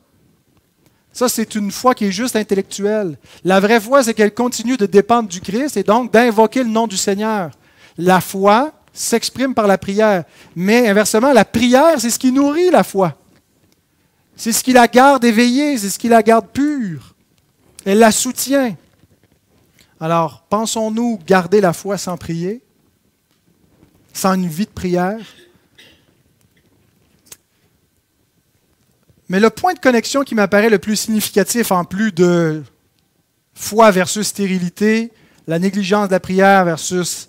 Ça, c'est une foi qui est juste intellectuelle. La vraie foi, c'est qu'elle continue de dépendre du Christ et donc d'invoquer le nom du Seigneur. La foi s'exprime par la prière. Mais inversement, la prière, c'est ce qui nourrit la foi. C'est ce qui la garde éveillée, c'est ce qui la garde pure. Elle la soutient. Alors, pensons-nous garder la foi sans prier, sans une vie de prière Mais le point de connexion qui m'apparaît le plus significatif, en plus de foi versus stérilité, la négligence de la prière versus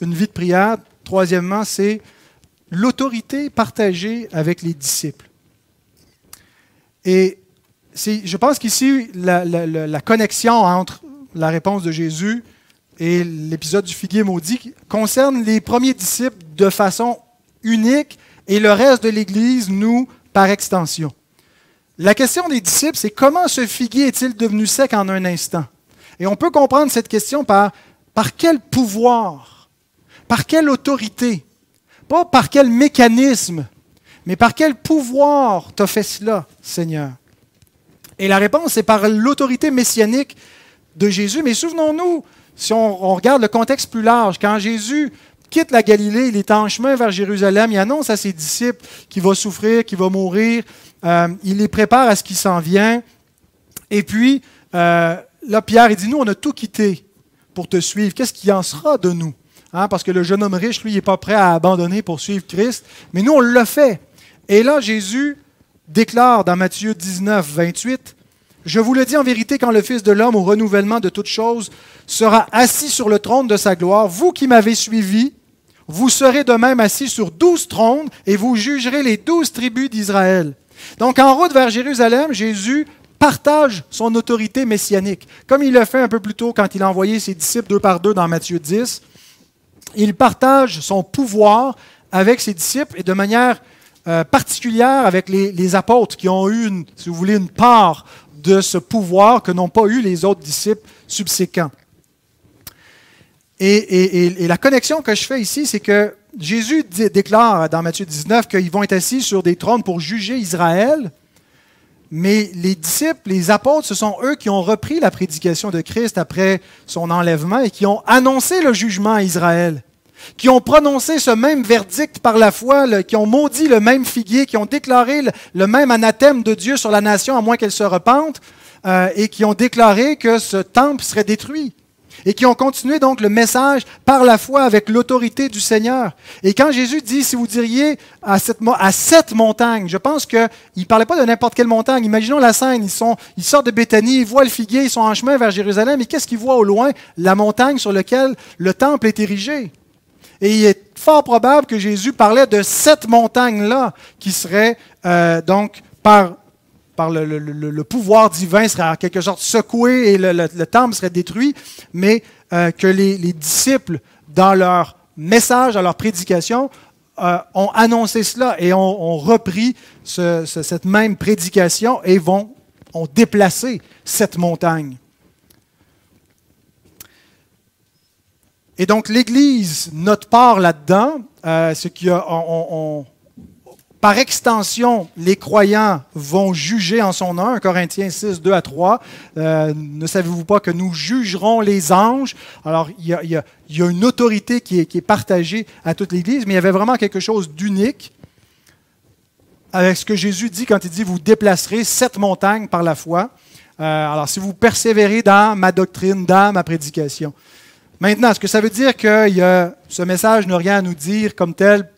une vie de prière, troisièmement, c'est l'autorité partagée avec les disciples. Et je pense qu'ici, la, connexion entre la réponse de Jésus et l'épisode du figuier maudit concerne les premiers disciples de façon unique et le reste de l'Église, nous, par extension. La question des disciples, c'est comment ce figuier est-il devenu sec en un instant? Et on peut comprendre cette question par, par quel pouvoir, par quelle autorité, pas par quel mécanisme, mais par quel pouvoir t'as fait cela, Seigneur? Et la réponse c'est par l'autorité messianique de Jésus. Mais souvenons-nous, si on, on, regarde le contexte plus large, quand Jésus quitte la Galilée, il est en chemin vers Jérusalem, il annonce à ses disciples qu'il va souffrir, qu'il va mourir, euh, il les prépare à ce qui s'en vient. Et puis, euh, là, Pierre, il dit, nous, on a tout quitté pour te suivre. Qu'est-ce qui en sera de nous? Hein, parce que le jeune homme riche, lui, n'est pas prêt à abandonner pour suivre Christ. Mais nous, on le fait. Et là, Jésus déclare dans Matthieu 19, 28, Je vous le dis en vérité, quand le Fils de l'homme, au renouvellement de toutes choses, sera assis sur le trône de sa gloire, vous qui m'avez suivi, vous serez de même assis sur douze trônes et vous jugerez les douze tribus d'Israël. Donc en route vers Jérusalem, Jésus partage son autorité messianique, comme il l'a fait un peu plus tôt quand il a envoyé ses disciples deux par deux dans Matthieu 10. Il partage son pouvoir avec ses disciples et de manière euh, particulière avec les, apôtres qui ont eu, une, si vous voulez, une part de ce pouvoir que n'ont pas eu les autres disciples subséquents. et la connexion que je fais ici, c'est que Jésus déclare dans Matthieu 19 qu'ils vont être assis sur des trônes pour juger Israël, mais les disciples, les apôtres, ce sont eux qui ont repris la prédication de Christ après son enlèvement et qui ont annoncé le jugement à Israël, qui ont prononcé ce même verdict par la foi, qui ont maudit le même figuier, qui ont déclaré le même anathème de Dieu sur la nation à moins qu'elle se repente, euh, et qui ont déclaré que ce temple serait détruit et qui ont continué donc le message par la foi avec l'autorité du Seigneur. Et quand Jésus dit, si vous diriez à cette, montagne, je pense qu'il ne parlait pas de n'importe quelle montagne. Imaginons la scène, ils, sont, ils sortent de Béthanie, ils voient le figuier, ils sont en chemin vers Jérusalem, et qu'est-ce qu'ils voient au loin La montagne sur laquelle le temple est érigé. Et il est fort probable que Jésus parlait de cette montagne-là qui serait euh, donc par par le, pouvoir divin serait en quelque sorte secoué et le, temple serait détruit, mais euh, que les, disciples, dans leur message, dans leur prédication, euh, ont annoncé cela et ont, repris cette même prédication et vont, ont déplacé cette montagne. Et donc l'Église, notre part là-dedans, euh, ce qu'on par extension, les croyants vont juger en son nom. 1 Corinthiens 6, 2 à 3. Euh, ne savez-vous pas que nous jugerons les anges? Alors, il y a, une autorité qui est, partagée à toute l'Église, mais il y avait vraiment quelque chose d'unique avec ce que Jésus dit quand il dit Vous déplacerez sept montagnes par la foi. Euh, alors, si vous persévérez dans ma doctrine, dans ma prédication. Maintenant, est-ce que ça veut dire que ce message n'a rien à nous dire comme tel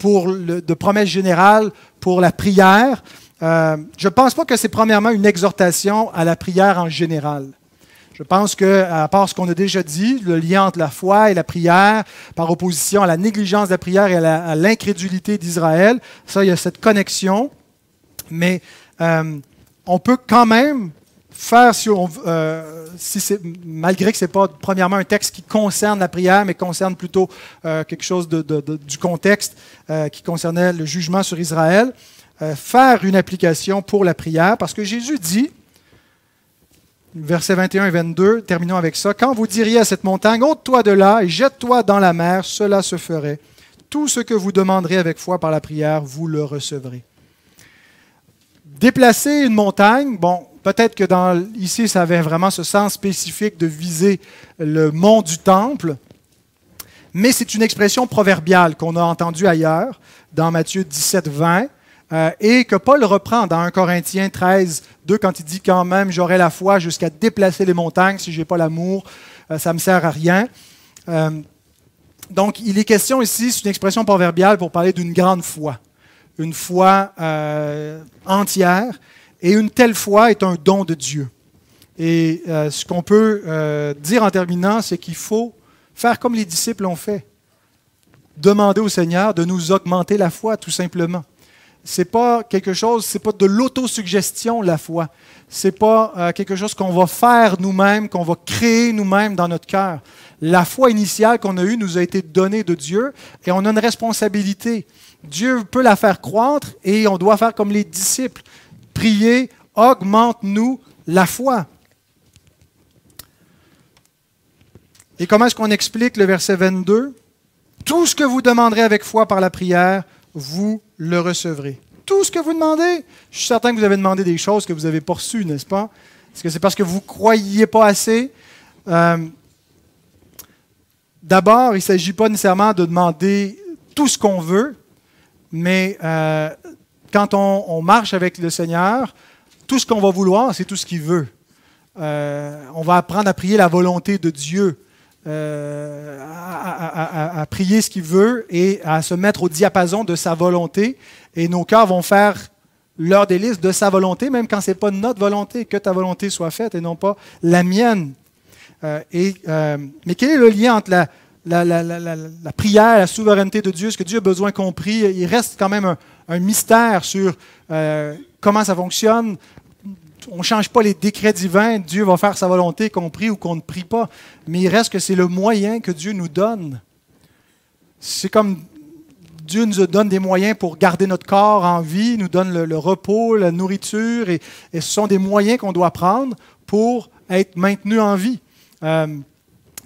pour de promesse générale pour la prière. Euh, je ne pense pas que c'est premièrement une exhortation à la prière en général. Je pense que, à part ce qu'on a déjà dit, le lien entre la foi et la prière, par opposition à la négligence de la prière et à l'incrédulité d'Israël, ça, il y a cette connexion. Mais euh, on peut quand même faire, si, on, euh, malgré que ce n'est pas premièrement un texte qui concerne la prière, mais concerne plutôt euh, quelque chose de, du contexte euh, qui concernait le jugement sur Israël, faire une application pour la prière, parce que Jésus dit, versets 21 et 22, terminons avec ça, quand vous diriez à cette montagne, ôte-toi de là et jette-toi dans la mer, cela se ferait. Tout ce que vous demanderez avec foi par la prière, vous le recevrez. Déplacer une montagne, bon, Peut-être que ici, ça avait vraiment ce sens spécifique de viser le mont du temple, mais c'est une expression proverbiale qu'on a entendue ailleurs, dans Matthieu 17, 20, euh, et que Paul reprend dans 1 Corinthiens 13, 2, quand il dit quand même, j'aurai la foi jusqu'à déplacer les montagnes, si je n'ai pas l'amour, euh, ça ne me sert à rien. Euh, donc, il est question ici, c'est une expression proverbiale pour parler d'une grande foi, une foi entière et une telle foi est un don de Dieu. Et euh, ce qu'on peut euh, dire en terminant, c'est qu'il faut faire comme les disciples ont fait. Demander au Seigneur de nous augmenter la foi, tout simplement. C'est pas quelque chose, c'est pas de l'autosuggestion, la foi. C'est pas euh, quelque chose qu'on va faire nous-mêmes, qu'on va créer nous-mêmes dans notre cœur. La foi initiale qu'on a eue nous a été donnée de Dieu et on a une responsabilité. Dieu peut la faire croître et on doit faire comme les disciples. « Priez, augmente-nous la foi. Et comment est-ce qu'on explique le verset 22 Tout ce que vous demanderez avec foi par la prière, vous le recevrez. Tout ce que vous demandez, je suis certain que vous avez demandé des choses que vous n'avez pas reçues, n'est-ce pas Est-ce que c'est parce que vous ne croyiez pas assez euh, D'abord, il ne s'agit pas nécessairement de demander tout ce qu'on veut, mais euh, quand on, marche avec le Seigneur, tout ce qu'on va vouloir, c'est tout ce qu'il veut. Euh, on va apprendre à prier la volonté de Dieu, euh, à, prier ce qu'il veut et à se mettre au diapason de sa volonté. Et nos cœurs vont faire leur délice de sa volonté, même quand ce n'est pas notre volonté, que ta volonté soit faite et non pas la mienne. Euh, et, mais quel est le lien entre la la, prière, la souveraineté de Dieu, ce que Dieu a besoin qu'on prie. Il reste quand même un, mystère sur euh, comment ça fonctionne. On ne change pas les décrets divins, Dieu va faire sa volonté, qu'on prie ou qu'on ne prie pas. Mais il reste que c'est le moyen que Dieu nous donne. C'est comme Dieu nous donne des moyens pour garder notre corps en vie, nous donne le, repos, la nourriture, et, ce sont des moyens qu'on doit prendre pour être maintenu en vie. Euh,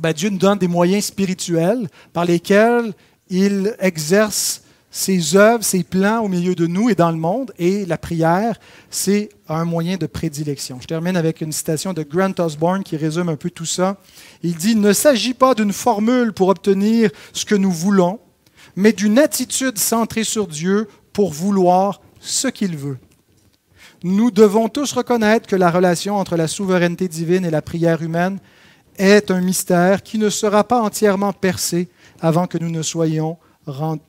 ben, Dieu nous donne des moyens spirituels par lesquels il exerce ses œuvres, ses plans au milieu de nous et dans le monde. Et la prière, c'est un moyen de prédilection. Je termine avec une citation de Grant Osborne qui résume un peu tout ça. Il dit, Il ne s'agit pas d'une formule pour obtenir ce que nous voulons, mais d'une attitude centrée sur Dieu pour vouloir ce qu'il veut. Nous devons tous reconnaître que la relation entre la souveraineté divine et la prière humaine est un mystère qui ne sera pas entièrement percé avant que nous ne soyons rendus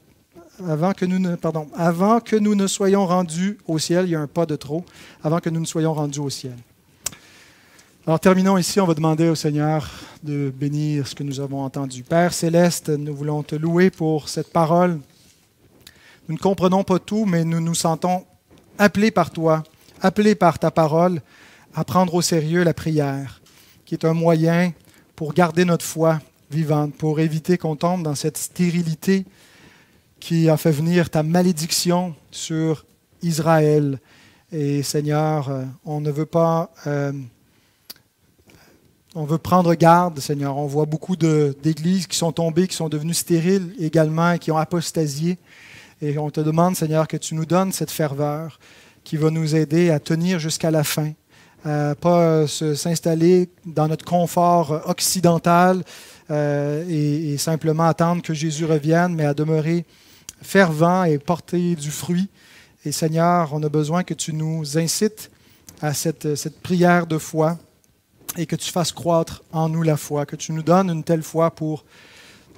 avant que, nous ne, pardon, avant que nous ne soyons rendus au ciel, il y a un pas de trop, avant que nous ne soyons rendus au ciel. Alors terminons ici, on va demander au Seigneur de bénir ce que nous avons entendu. Père céleste, nous voulons te louer pour cette parole. Nous ne comprenons pas tout, mais nous nous sentons appelés par toi, appelés par ta parole à prendre au sérieux la prière, qui est un moyen pour garder notre foi vivante, pour éviter qu'on tombe dans cette stérilité qui a fait venir ta malédiction sur Israël. Et Seigneur, euh, on ne veut pas... Euh, on veut prendre garde, Seigneur. On voit beaucoup d'églises qui sont tombées, qui sont devenues stériles également qui ont apostasié. Et on te demande, Seigneur, que tu nous donnes cette ferveur qui va nous aider à tenir jusqu'à la fin, ne euh, pas euh, s'installer dans notre confort euh, occidental et, simplement attendre que Jésus revienne, mais à demeurer fervent et porter du fruit. Et Seigneur, on a besoin que tu nous incites à cette, cette prière de foi et que tu fasses croître en nous la foi, que tu nous donnes une telle foi pour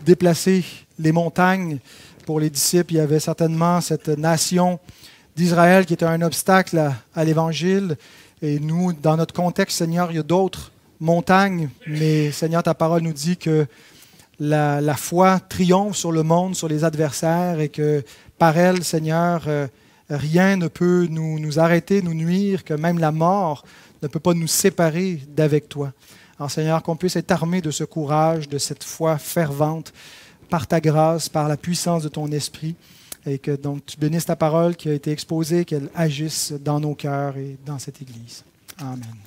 déplacer les montagnes. Pour les disciples, il y avait certainement cette nation d'Israël qui était un obstacle à l'Évangile. Et nous, dans notre contexte, Seigneur, il y a d'autres montagnes, mais Seigneur, ta parole nous dit que la, foi triomphe sur le monde, sur les adversaires, et que par elle, Seigneur, euh, rien ne peut nous, nous, arrêter, nous nuire, que même la mort ne peut pas nous séparer d'avec toi. Alors, Seigneur, qu'on puisse être armé de ce courage, de cette foi fervente, par ta grâce, par la puissance de ton esprit et que donc tu bénisses ta parole qui a été exposée, qu'elle agisse dans nos cœurs et dans cette Église. Amen.